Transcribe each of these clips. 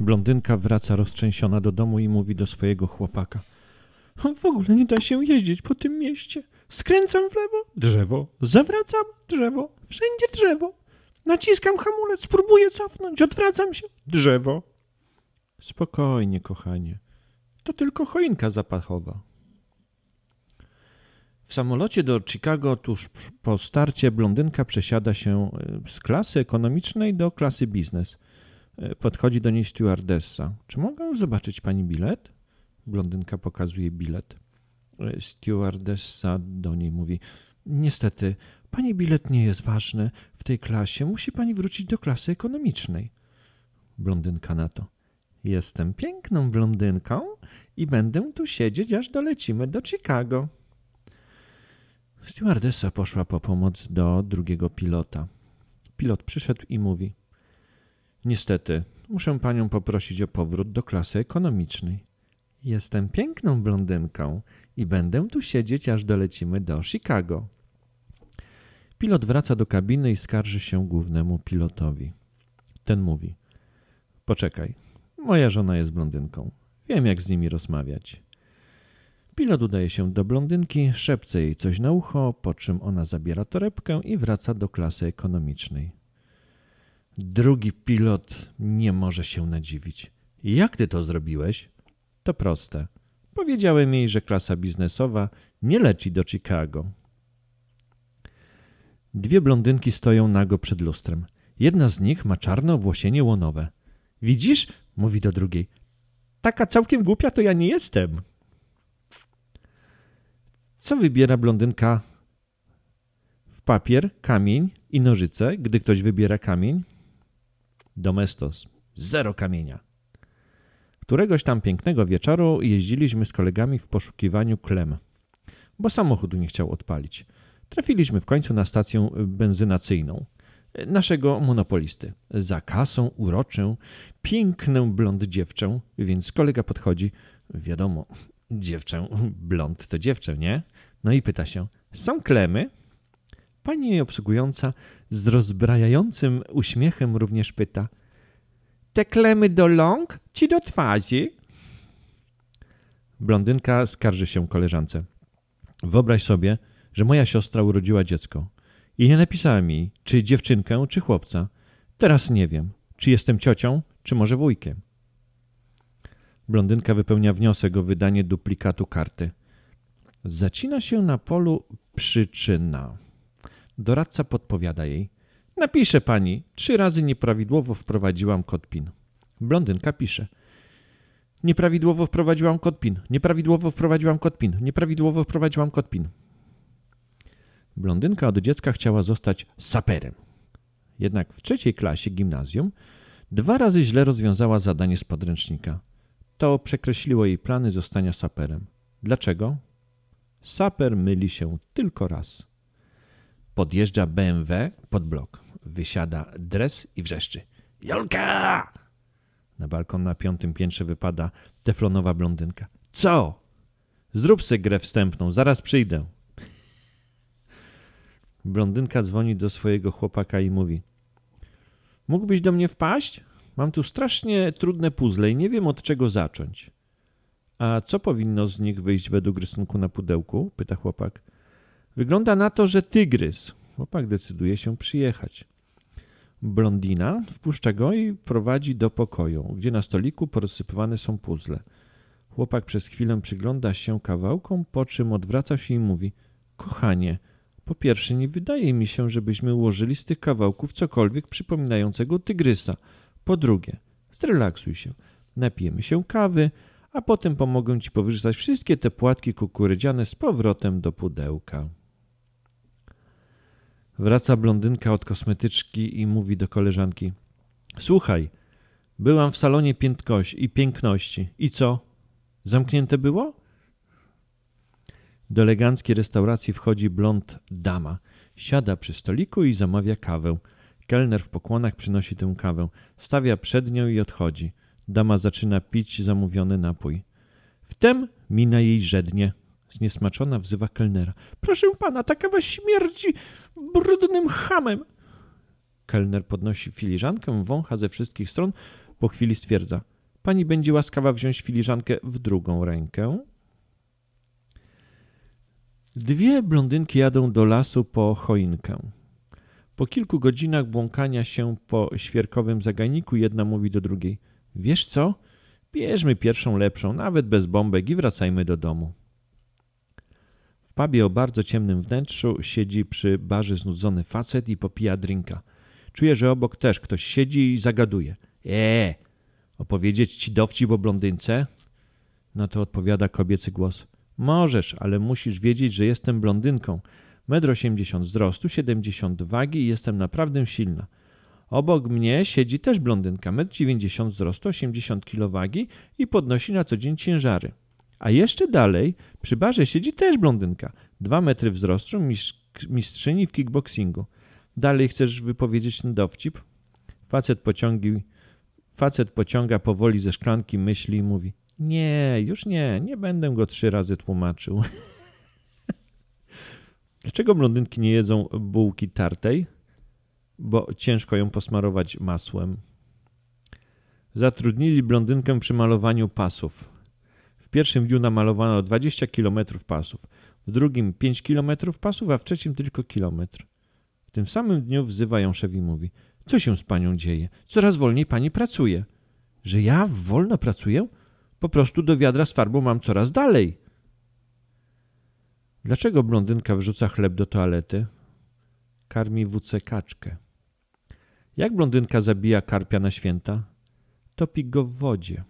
Blondynka wraca roztrzęsiona do domu i mówi do swojego chłopaka. W ogóle nie da się jeździć po tym mieście. Skręcam w lewo, drzewo, zawracam, drzewo, wszędzie drzewo. Naciskam hamulec, próbuję cofnąć, odwracam się, drzewo. Spokojnie, kochanie. To tylko choinka zapachowa. W samolocie do Chicago tuż po starcie blondynka przesiada się e, z klasy ekonomicznej do klasy biznes. E, podchodzi do niej stewardessa. Czy mogę zobaczyć pani bilet? Blondynka pokazuje bilet. E, stewardessa do niej mówi: Niestety, pani bilet nie jest ważny w tej klasie. Musi pani wrócić do klasy ekonomicznej. Blondynka na to: Jestem piękną blondynką i będę tu siedzieć, aż dolecimy do Chicago. Stewardessa poszła po pomoc do drugiego pilota. Pilot przyszedł i mówi: Niestety, muszę panią poprosić o powrót do klasy ekonomicznej. Jestem piękną blondynką i będę tu siedzieć, aż dolecimy do Chicago. Pilot wraca do kabiny i skarży się głównemu pilotowi. Ten mówi: Poczekaj, moja żona jest blondynką. Wiem, jak z nimi rozmawiać. Pilot udaje się do blondynki, szepce jej coś na ucho, po czym ona zabiera torebkę i wraca do klasy ekonomicznej. Drugi pilot nie może się nadziwić. Jak ty to zrobiłeś? To proste. Powiedziałem jej, że klasa biznesowa nie leci do Chicago. Dwie blondynki stoją nago przed lustrem. Jedna z nich ma czarne owłosienie łonowe. Widzisz? mówi do drugiej. Taka całkiem głupia to ja nie jestem. Co wybiera blondynka? W papier, kamień i nożyce, gdy ktoś wybiera kamień? Domestos. Zero kamienia. Któregoś tam pięknego wieczoru jeździliśmy z kolegami w poszukiwaniu klem, bo samochód nie chciał odpalić. Trafiliśmy w końcu na stację benzynacyjną naszego monopolisty. Za kasą uroczę, piękną blond dziewczę, więc kolega podchodzi, wiadomo, dziewczę, blond to dziewczę, nie? No i pyta się, są klemy? Pani jej obsługująca z rozbrajającym uśmiechem również pyta: Te klemy do ląk czy do twarzy? Blondynka skarży się koleżance. Wyobraź sobie, że moja siostra urodziła dziecko i nie napisała mi, czy dziewczynkę, czy chłopca. Teraz nie wiem, czy jestem ciocią, czy może wujkiem. Blondynka wypełnia wniosek o wydanie duplikatu karty. Zacina się na polu przyczyna. Doradca podpowiada jej. Napisze pani. Trzy razy nieprawidłowo wprowadziłam kod PIN. Blondynka pisze. Nieprawidłowo wprowadziłam kod PIN. Nieprawidłowo wprowadziłam kod PIN. Nieprawidłowo wprowadziłam kod PIN. Blondynka od dziecka chciała zostać saperem. Jednak w trzeciej klasie gimnazjum dwa razy źle rozwiązała zadanie z podręcznika. To przekreśliło jej plany zostania saperem. Dlaczego? Saper myli się tylko raz. Podjeżdża BMW pod blok. Wysiada dres i wrzeszczy. Jolka! Na balkon na piątym piętrze wypada teflonowa blondynka. Co? Zrób se grę wstępną, zaraz przyjdę. Blondynka dzwoni do swojego chłopaka i mówi: Mógłbyś do mnie wpaść? Mam tu strasznie trudne puzzle i nie wiem od czego zacząć. A co powinno z nich wyjść według rysunku na pudełku? pyta chłopak. Wygląda na to, że tygrys, chłopak decyduje się przyjechać. Blondina wpuszcza go i prowadzi do pokoju, gdzie na stoliku porozsypywane są puzzle. Chłopak przez chwilę przygląda się kawałkom, po czym odwraca się i mówi: Kochanie, po pierwsze, nie wydaje mi się, żebyśmy ułożyli z tych kawałków cokolwiek przypominającego tygrysa. Po drugie, zrelaksuj się, napijemy się kawy, a potem pomogę ci powyrzucać wszystkie te płatki kukurydziane z powrotem do pudełka. Wraca blondynka od kosmetyczki i mówi do koleżanki: Słuchaj, byłam w salonie piętkości i piękności. I co? Zamknięte było? Do eleganckiej restauracji wchodzi blond dama. Siada przy stoliku i zamawia kawę. Kelner w pokłonach przynosi tę kawę, stawia przed nią i odchodzi. Dama zaczyna pić zamówiony napój. Wtem mina jej żednie. Zniesmaczona wzywa kelnera. Proszę pana, ta kawa śmierdzi brudnym chamem. Kelner podnosi filiżankę, wącha ze wszystkich stron. Po chwili stwierdza. Pani będzie łaskawa wziąć filiżankę w drugą rękę. Dwie blondynki jadą do lasu po choinkę. Po kilku godzinach błąkania się po świerkowym zagajniku jedna mówi do drugiej: Wiesz co? Bierzmy pierwszą lepszą, nawet bez bombek i wracajmy do domu pubie o bardzo ciemnym wnętrzu siedzi przy barze znudzony facet i popija drinka. Czuje, że obok też ktoś siedzi i zagaduje. Eee, opowiedzieć ci dowcip o blondynce? Na to odpowiada kobiecy głos. Możesz, ale musisz wiedzieć, że jestem blondynką. Metr osiemdziesiąt wzrostu, 70 wagi i jestem naprawdę silna. Obok mnie siedzi też blondynka, metr 90 wzrostu, 80 kg i podnosi na co dzień ciężary. A jeszcze dalej przy barze siedzi też blondynka, dwa metry wzrostu, mistrzyni w kickboxingu. Dalej chcesz wypowiedzieć ten dowcip? Facet, pociągi, facet pociąga powoli ze szklanki myśli i mówi nie, już nie, nie będę go trzy razy tłumaczył. Dlaczego blondynki nie jedzą bułki tartej? Bo ciężko ją posmarować masłem. Zatrudnili blondynkę przy malowaniu pasów pierwszym dniu namalowano 20 km pasów, w drugim 5 km pasów, a w trzecim tylko kilometr. W tym samym dniu wzywa ją szef i mówi: Co się z panią dzieje? Coraz wolniej pani pracuje. Że ja wolno pracuję? Po prostu do wiadra z farbą mam coraz dalej. Dlaczego blondynka wrzuca chleb do toalety? Karmi WC kaczkę. Jak blondynka zabija karpia na święta? Topi go w wodzie.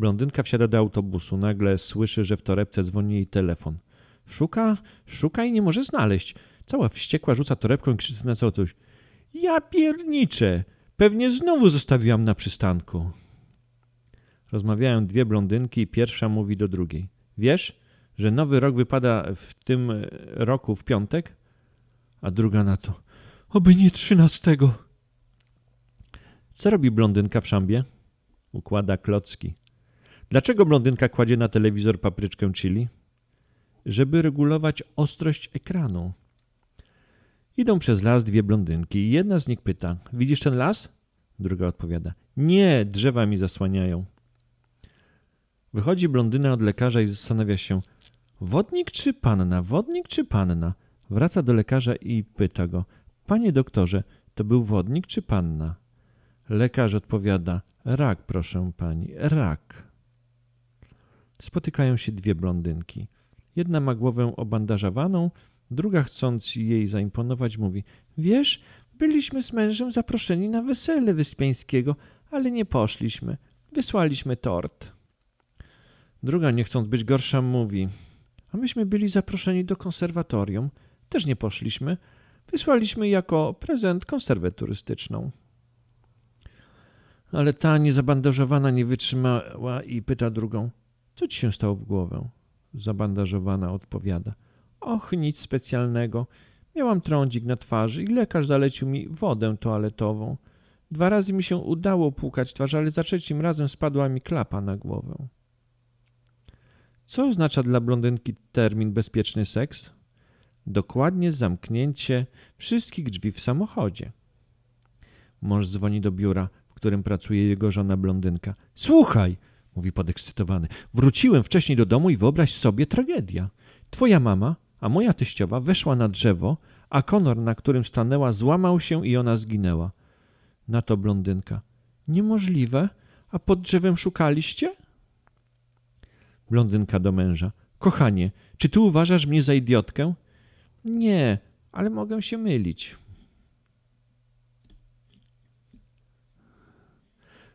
Blondynka wsiada do autobusu. Nagle słyszy, że w torebce dzwoni jej telefon. Szuka, szuka i nie może znaleźć. Cała wściekła rzuca torebką i krzyczy na co coś. Ja pierniczę! Pewnie znowu zostawiłam na przystanku. Rozmawiają dwie blondynki i pierwsza mówi do drugiej. Wiesz, że nowy rok wypada w tym roku w piątek? A druga na to. Oby nie trzynastego. Co robi blondynka w szambie? Układa klocki. Dlaczego blondynka kładzie na telewizor papryczkę chili? Żeby regulować ostrość ekranu. Idą przez las dwie blondynki. Jedna z nich pyta: Widzisz ten las? Druga odpowiada: Nie, drzewa mi zasłaniają. Wychodzi blondyna od lekarza i zastanawia się: Wodnik czy panna? Wodnik czy panna? Wraca do lekarza i pyta go: Panie doktorze, to był wodnik czy panna? Lekarz odpowiada: Rak, proszę pani, rak spotykają się dwie blondynki. Jedna ma głowę obandażowaną, druga chcąc jej zaimponować mówi Wiesz, byliśmy z mężem zaproszeni na wesele Wyspiańskiego, ale nie poszliśmy. Wysłaliśmy tort. Druga, nie chcąc być gorsza, mówi A myśmy byli zaproszeni do konserwatorium. Też nie poszliśmy. Wysłaliśmy jako prezent konserwę turystyczną. Ale ta niezabandażowana nie wytrzymała i pyta drugą co ci się stało w głowę? Zabandażowana odpowiada. Och, nic specjalnego. Miałam trądzik na twarzy i lekarz zalecił mi wodę toaletową. Dwa razy mi się udało płukać twarz, ale za trzecim razem spadła mi klapa na głowę. Co oznacza dla blondynki termin bezpieczny seks? Dokładnie zamknięcie wszystkich drzwi w samochodzie. Mąż dzwoni do biura, w którym pracuje jego żona blondynka. Słuchaj, mówi podekscytowany. Wróciłem wcześniej do domu i wyobraź sobie tragedia. Twoja mama, a moja teściowa weszła na drzewo, a konor, na którym stanęła, złamał się i ona zginęła. Na to blondynka. Niemożliwe. A pod drzewem szukaliście? Blondynka do męża. Kochanie, czy ty uważasz mnie za idiotkę? Nie, ale mogę się mylić.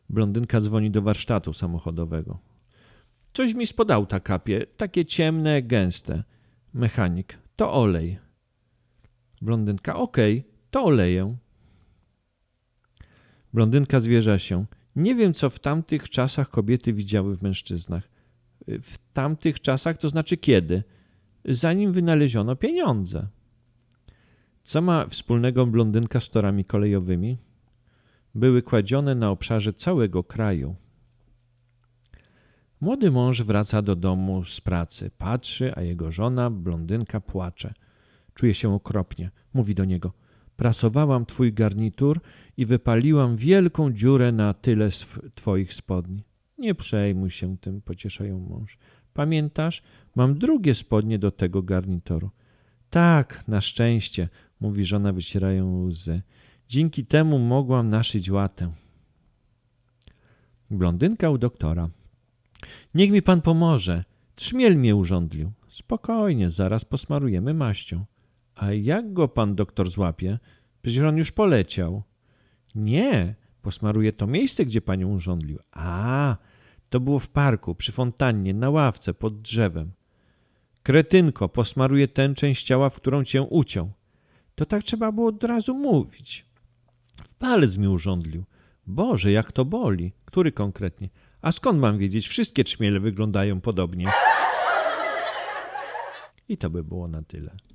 Blondynka dzwoni do warsztatu samochodowego. Coś mi spodał ta kapie, takie ciemne, gęste. Mechanik, to olej. Blondynka, okej, okay, to oleję. Blondynka zwierza się. Nie wiem, co w tamtych czasach kobiety widziały w mężczyznach. W tamtych czasach to znaczy kiedy? Zanim wynaleziono pieniądze. Co ma wspólnego blondynka z torami kolejowymi? były kładzione na obszarze całego kraju. Młody mąż wraca do domu z pracy, patrzy, a jego żona, blondynka, płacze. Czuje się okropnie. Mówi do niego: Prasowałam twój garnitur i wypaliłam wielką dziurę na tyle twoich spodni. Nie przejmuj się tym, pociesza ją mąż. Pamiętasz, mam drugie spodnie do tego garnitoru. Tak, na szczęście, mówi żona, wycierając łzy. Dzięki temu mogłam naszyć łatę. Blondynka u doktora. Niech mi pan pomoże. Trzmiel mnie urządlił. Spokojnie, zaraz posmarujemy maścią. A jak go pan doktor złapie? Przecież on już poleciał. Nie, posmaruje to miejsce, gdzie panią urządlił. A, to było w parku, przy fontannie, na ławce, pod drzewem. Kretynko, posmaruje tę część ciała, w którą cię uciął. To tak trzeba było od razu mówić. W palec mi urządlił. Boże, jak to boli. Który konkretnie? A skąd mam wiedzieć? Wszystkie czmiele wyglądają podobnie. I to by było na tyle.